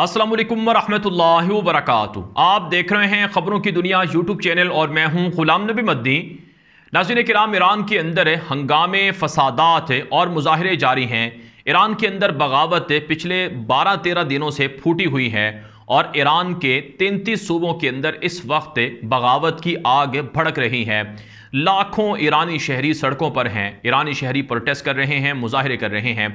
असलम वरहमल वरक आप देख रहे हैं ख़बरों की दुनिया यूट्यूब चैनल और मैं हूं गुलाम नबी मदनी नाजिन कराम ईरान के अंदर हंगामे फसादात और मुजाहरे जारी हैं ईरान के अंदर बगावत पिछले बारह तेरह दिनों से फूटी हुई है और ईरान के तैंतीस सूबों के अंदर इस वक्त बगावत की आग भड़क रही है लाखों ईरानी शहरी सड़कों पर हैं ईरानी शहरी प्रोटेस्ट कर रहे हैं मुजाहरे कर रहे हैं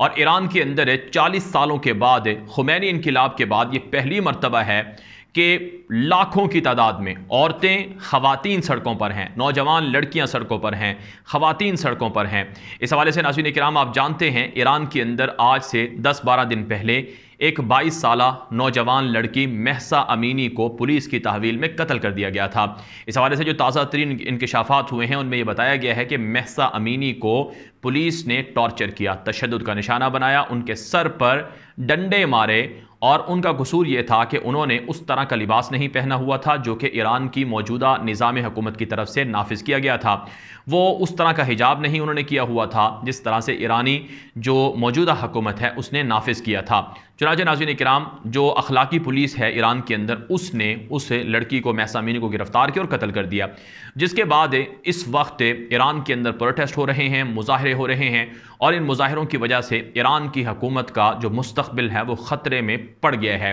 और ईरान के अंदर 40 सालों के बाद खुमैनी इनकलाब के बाद ये पहली मरतबा है कि लाखों की तादाद में औरतें ख़वातीन सड़कों पर हैं नौजवान लड़कियां सड़कों पर हैं खातन सड़कों पर हैं इस हवाले से नाजीन कराम आप जानते हैं ईरान के अंदर आज से 10-12 दिन पहले एक 22 साल नौजवान लड़की महसा अमीनी को पुलिस की तहवील में कत्ल कर दिया गया था इस हवाले से जो ताज़ा तरीन इंकशाफ इजाफात हुए हैं उनमें यह बताया गया है कि महसा अमीनी को पुलिस ने टॉर्चर किया तशद का निशाना बनाया उनके सर पर डंडे मारे और उनका कसूर ये था कि उन्होंने उस तरह का लिबास नहीं पहना हुआ था जो कि ईरान की मौजूदा निज़ाम हुकूमत की तरफ से नाफिज किया गया था वो उस तरह का हिजाब नहीं उन्होंने किया हुआ था जिस तरह से ईरानी जो मौजूदा हुकूमत है उसने नाफिज किया था चुनाच नाजिन कराम जो अखलाकी पुलिस है ईरान के अंदर उसने उस लड़की को महसामीनी को गिरफ्तार किया और कत्ल कर दिया जिसके बाद इस वक्त ईरान के अंदर प्रोटेस्ट हो रहे हैं मुजाहरे हो रहे हैं और इन मुजाहरों की वजह से ईरान की हकूमत का जो मुस्तबिल है वो ख़तरे में पड़ गया है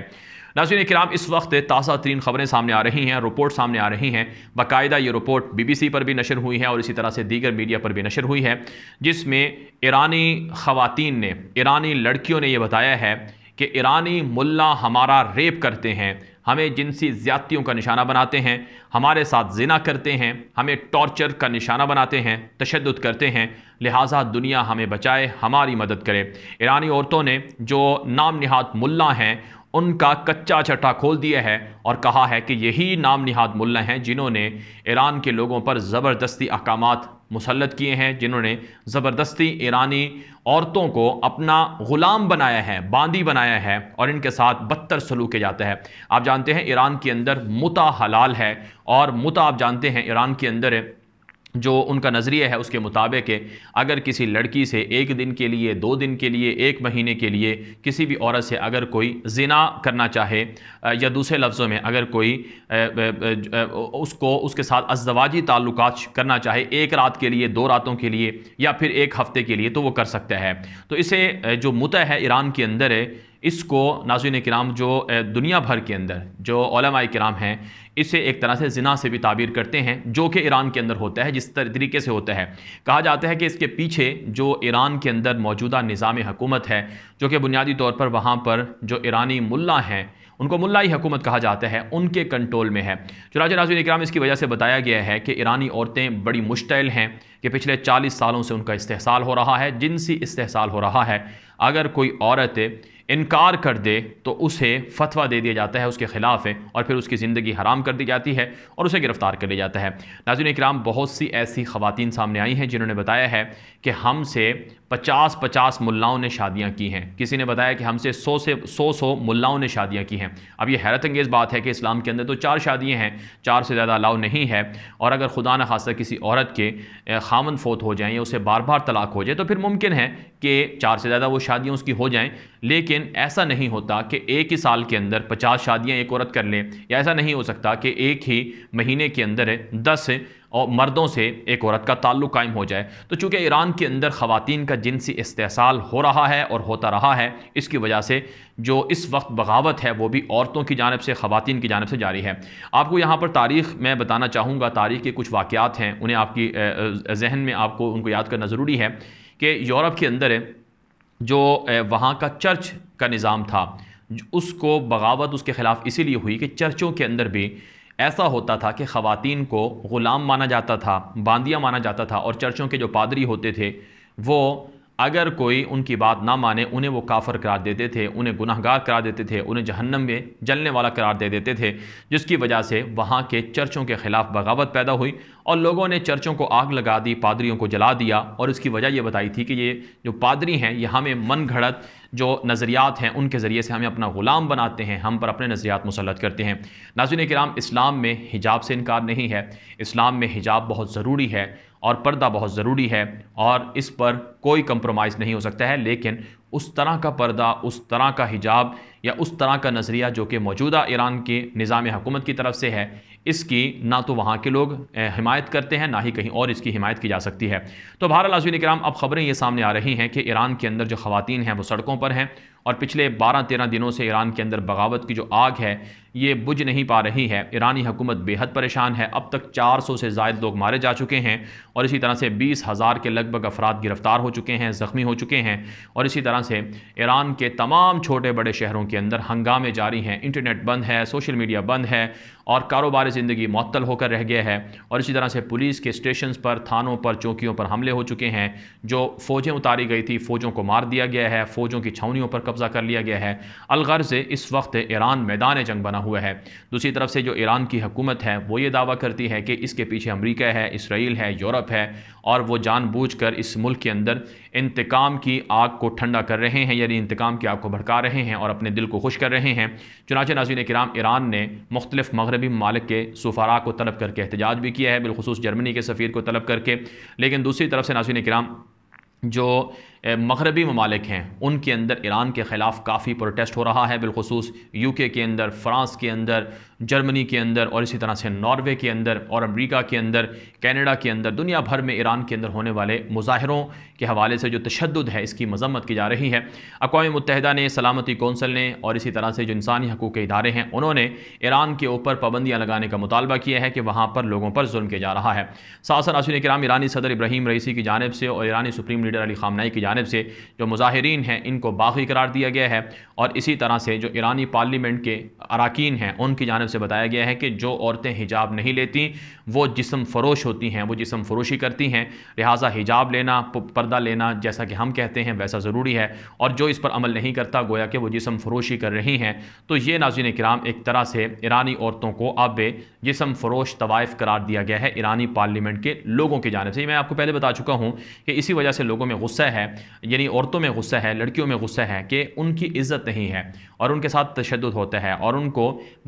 नाजीन कराम इस वक्त ताज़ा तरीन खबरें सामने आ रही हैं रिपोर्ट सामने आ रही हैं बाकायदा ये रिपोर्ट बीबीसी पर भी नशर हुई है और इसी तरह से दीगर मीडिया पर भी नशर हुई है जिसमें ईरानी ख़वातीन ने ईरानी लड़कियों ने यह बताया है कि ईरानी मुल्ला हमारा रेप करते हैं हमें जिनसी ज़्यादतियों का निशाना बनाते हैं हमारे साथ जिना करते हैं हमें टॉर्चर का निशाना बनाते हैं तशद करते हैं लिहाजा दुनिया हमें बचाए हमारी मदद करे ईरानी औरतों ने जो नाम नहात मुल्ला हैं उनका कच्चा चट्टा खोल दिया है और कहा है कि यही नाम निहाद मुल्ला हैं जिन्होंने ईरान के लोगों पर ज़बरदस्ती अहकाम मुसलत किए हैं जिन्होंने ज़बरदस्ती ईरानी औरतों को अपना ग़ुलाम बनाया है बांदी बनाया है और इनके साथ बदतर सलूक किया जाता है आप जानते हैं ईरान के अंदर मुता हलाल है और मुता आप जानते हैं ईरान के अंदर जो उनका नज़रिया है उसके मुताबिक है अगर किसी लड़की से एक दिन के लिए दो दिन के लिए एक महीने के लिए किसी भी औरत से अगर कोई जिना करना चाहे या दूसरे लफ्ज़ों में अगर कोई उसको उसके साथ अजवाजी ताल्लुक करना चाहे एक रात के लिए दो रातों के लिए या फिर एक हफ़्ते के लिए तो वो कर सकता है तो इसे जो मुत है ईरान के अंदर है इसको नाजुन कराम जो दुनिया भर के अंदर जो कराम हैं इसे एक तरह से जिना से भी ताबीर करते हैं जो कि ईरान के अंदर होता है जिस तरीके से होता है कहा जाता है कि इसके पीछे जो ईरान के अंदर मौजूदा निज़ाम हकूमत है जो कि बुनियादी तौर पर वहाँ पर जो ईरानी मुला हैं उनको ही हकूमत कहा जाता है उनके कंट्रोल में है चुनाच नाजुन कराम इसकी वजह से बताया गया है कि ईरानी औरतें बड़ी मुश्तल हैं कि पिछले चालीस सालों से उनका इस्तेसाल हो रहा है जिनसी इस्तेसाल हो रहा है अगर कोई औरत इनकार कर दे तो उसे फतवा दे दिया जाता है उसके ख़िलाफ़ है और फिर उसकी ज़िंदगी हराम कर दी जाती है और उसे गिरफ़्तार कर लिया जाता है नाजिन कराम बहुत सी ऐसी ख़वान सामने आई हैं जिन्होंने बताया है कि हमसे पचास पचास मुल्लाओं ने शादियां की हैं किसी ने बताया कि हमसे सौ से सौ सौ मुल्लाओं ने शादियां की हैं अब ये हैरत अंगेज़ बात है कि इस्लाम के अंदर तो चार शादियां हैं चार से ज़्यादा अलाउ नहीं है और अगर खुदा न खासा किसी औरत के खामन फोत हो जाएँ या उसे बार बार तलाक हो जाए तो फिर मुमकिन है कि चार से ज़्यादा वो शादियाँ उसकी हो जाएँ लेकिन ऐसा नहीं होता कि एक ही साल के अंदर पचास शादियाँ एक औरत कर लें या ऐसा नहीं हो सकता कि एक ही महीने के अंदर दस और मर्दों से एक औरत का ताल्लुक कायम हो जाए तो चूँकि ईरान के अंदर ख़वान का जिनसी इस्तेसाल हो रहा है और होता रहा है इसकी वजह से जो इस वक्त बगावत है वो भी औरतों की जानब से ख़वान की जानब से जारी है आपको यहाँ पर तारीख़ मैं बताना चाहूँगा तारीख़ के कुछ वाक़ात हैं उन्हें आपकी जहन में आपको उनको याद करना ज़रूरी है कि यूरोप के अंदर जो वहाँ का चर्च का निज़ाम था उसको बगावत उसके ख़िलाफ़ इसीलिए हुई कि चर्चों के अंदर भी ऐसा होता था कि ख़वान को ग़ुलाम माना जाता था बांदिया माना जाता था और चर्चों के जो पादरी होते थे वो अगर कोई उनकी बात ना माने उन्हें वो काफ़र करार देते थे उन्हें गुनाहगार करार देते थे उन्हें जहन्नम में जलने वाला करार दे देते थे जिसकी वजह से वहाँ के चर्चों के ख़िलाफ़ बगावत पैदा हुई और लोगों ने चर्चों को आग लगा दी पादरियों को जला दिया और इसकी वजह यह बताई थी कि ये जो पादरी हैं ये हमें मन घड़त जो नज़रियात हैं उनके ज़रिए से हमें अपना ग़ुलाम बनाते हैं हम पर अपने नज़रियात मुसलत करते हैं नाजिन कराम इस्लाम में हिजाब से इनकार नहीं है इस्लाम में हिजाब बहुत ज़रूरी है और पर्दा बहुत ज़रूरी है और इस पर कोई कंप्रोमाइज़ नहीं हो सकता है लेकिन उस तरह का पर्दा उस तरह का हिजाब या उस तरह का नज़रिया जो कि मौजूदा ईरान के निज़ाम हुकूमत की तरफ से है इसकी ना तो वहाँ के लोग हिमायत करते हैं ना ही कहीं और इसकी हिमायत की जा सकती है तो भारत लाजवी कराम अब ख़बरें ये सामने आ रही हैं कि ईरान के अंदर जो ख़ातन हैं वो सड़कों पर हैं और पिछले 12-13 दिनों से ईरान के अंदर बगावत की जो आग है ये बुझ नहीं पा रही है ईरानी हुकूमत बेहद परेशान है अब तक 400 से जायद लोग मारे जा चुके हैं और इसी तरह से बीस हज़ार के लगभग अफराद गिरफ़्तार हो चुके हैं ज़ख्मी हो चुके हैं और इसी तरह से ईरान के तमाम छोटे बड़े शहरों के अंदर हंगामे जारी हैं इंटरनेट बंद है सोशल मीडिया बंद है और कारोबार ज़िंदगी मअतल होकर रह गया है और इसी तरह से पुलिस के स्टेशन पर थानों पर चौकियों पर हमले हो चुके हैं जो फ़ौजें उतारी गई थी फ़ौजों को मार दिया गया है फ़ौजों की छावनीों पर कब्ज़ा कर लिया गया है से इस वक्त ईरान मैदान जंग बना हुआ है दूसरी तरफ से जो ईरान की हुकूमत है वो ये दावा करती है कि इसके पीछे अमरीका है इसराइल है यूरोप है और वो कर इस मुल्क के अंदर इंतकाम की आग को ठंडा कर रहे हैं यानी इंतकाम की आग को भड़का रहे हैं और अपने दिल को खुश कर रहे हैं चुनाच नाजीन कराम ईरान ने मुख्तलिफ मगरबी ममालिक के सफारा को तलब करके एहतजाज भी किया है बिलखसूस जर्मनी के सफ़ीर को तलब करके लेकिन दूसरी तरफ से नाजीन कराम जो मगरबी ममालिक हैं उनके अंदर ईरान के ख़िलाफ़ काफ़ी प्रोटेस्ट हो रहा है बिलखसूस यू के अंदर फ़्रांस के अंदर जर्मनी के अंदर और इसी तरह से नॉर्वे के अंदर और अमेरिका के अंदर कनाडा के अंदर दुनिया भर में ईरान के अंदर होने वाले मुजाहरों के हवाले से जो तशद है इसकी मजम्मत की जा रही है अकवा मुतहदा ने सलामती कौंसल ने और इसी तरह से जो इंसानी हकूक़ के इदारे हैं उन्होंने ईरान के ऊपर पाबंदियाँ लगाने का मुतालबा किया है कि वहाँ पर लोगों पर जुल्म किया जा रहा है सासन आसिन कराम ईरानी सदर इब्राहिम रईसी की जानब से और ईरानी सुप्रीम लीडर अली खामनाई की जानब से जो मुजाहरीन हैं इनको बागी करार दिया गया है और इसी तरह से जो ईरानी पार्लियामेंट के अरकान हैं उनकी जानब से बताया गया है कि जो औरतें हिजाब नहीं लेती वो जिसम फरोश होती हैं वो जिसम फरोशी करती हैं लिहाजा हिजाब लेना पर्दा लेना जैसा कि हम कहते हैं वैसा ज़रूरी है और जो इस पर अमल नहीं करता गोया कि वो जिसम फरोशी कर रही हैं तो ये नाजिन कराम एक तरह से ईरानी औरतों को अब जिसम फरोश तवाइफ करार दिया गया है ईरानी पार्लियामेंट के लोगों की जानब से मैं आपको पहले बता चुका हूँ कि इसी वजह से लोगों में गुस्सा है यानी औरतों में गुस्सा है लड़कियों में गुस्सा है कि उनकी इज़्ज़त नहीं है और उनके साथ तशद होता है और उनको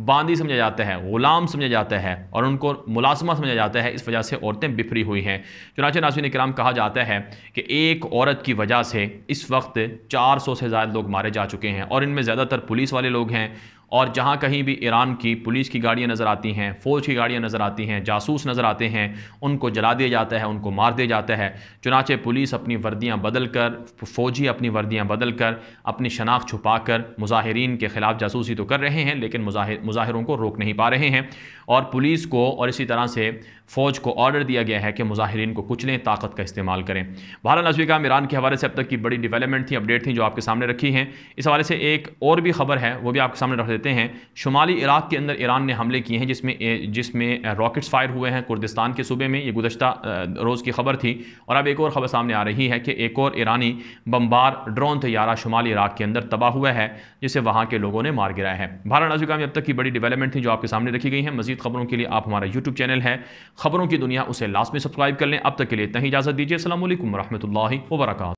बांदी समझा जाता है ग़ुलाम समझा जाता है और उनको मुलाजमा समझा जाता है इस वजह से औरतें बिफरी हुई हैं चुनाच नासन कराम कहा जाता है कि एक औरत की वजह से इस वक्त चार सौ से ज़्यादा लोग मारे जा चुके हैं और इनमें ज़्यादातर पुलिस वाले लोग हैं और जहाँ कहीं भी ईरान की पुलिस की गाड़ियाँ नज़र आती हैं फ़ौज की गाड़ियाँ नज़र आती हैं जासूस नज़र आते हैं उनको जला दिया जाता है उनको मार दिया जाता है चुनाचे पुलिस अपनी वर्दियाँ बदल कर फ़ौजी अपनी वर्दियाँ बदल कर अपनी शनाख्त छुपा कर मुजाहरीन के ख़िलाफ़ जासूसी तो कर रहे हैं लेकिन मुजाहिरों को रोक नहीं पा रहे हैं और पुलिस को और इसी तरह से फ़ौज को ऑर्डर दिया गया है कि मुजाहरीन को कुचलें ताकत का इस्तेमाल करें भारत नजवी का ईरान के हवाले से अब तक की बड़ी डेवलपमेंट थी अपडेट थी जो आपके सामने रखी हैं इस हवाले से एक और भी खबर है वो भी आपके सामने रख देते हैं शुमाली इराक़ के अंदर ईरान ने हमले किए हैं जिसमें जिसमें रॉकेट्स फायर हुए हैं कुर्दिस्तान के सूबे में ये गुजशत रोज़ की खबर थी और अब एक और खबर सामने आ रही है कि एक और ईरानी बम्बार ड्रोन तैयारा शुमाली इराक़ के अंदर तबाह हुआ है जिसे वहाँ के लोगों ने मार गिराया है भारत नाजुका में अब तक की बड़ी डेवलपमेंट थी जो आपके सामने रखी गई है मजीद खबरों के लिए आप हमारा यूट्यूब चैनल है खबरों की दुनिया उसे लास्ट में सब्सक्राइब कर लें अब तक के लिए इतना ही इजाज़त दीजिए असल वरहमल वर्का